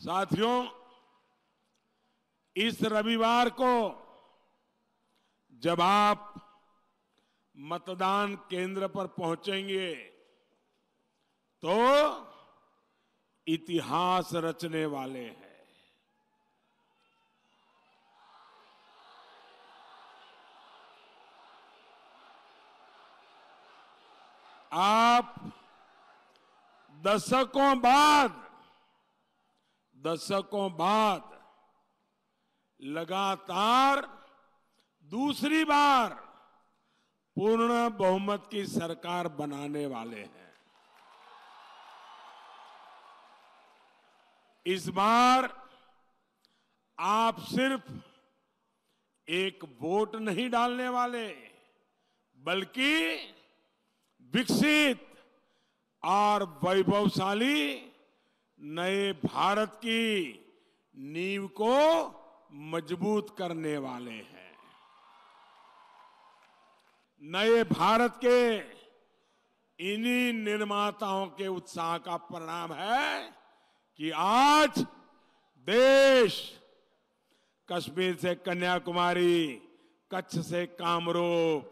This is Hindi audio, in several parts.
साथियों इस रविवार को जब आप मतदान केंद्र पर पहुंचेंगे तो इतिहास रचने वाले हैं आप दशकों बाद दशकों बाद लगातार दूसरी बार पूर्ण बहुमत की सरकार बनाने वाले हैं इस बार आप सिर्फ एक वोट नहीं डालने वाले बल्कि विकसित और वैभवशाली नए भारत की नींव को मजबूत करने वाले हैं नए भारत के इन्हीं निर्माताओं के उत्साह का परिणाम है कि आज देश कश्मीर से कन्याकुमारी कच्छ से कामरूप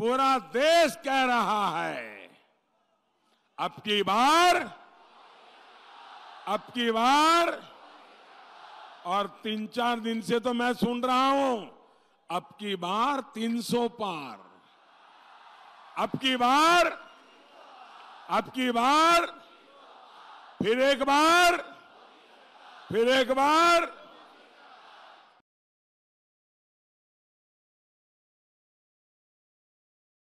पूरा देश कह रहा है अब की बार अब की बार और तीन चार दिन से तो मैं सुन रहा हूं अब की बार 300 पार अब की बार अब की बार फिर एक बार फिर एक बार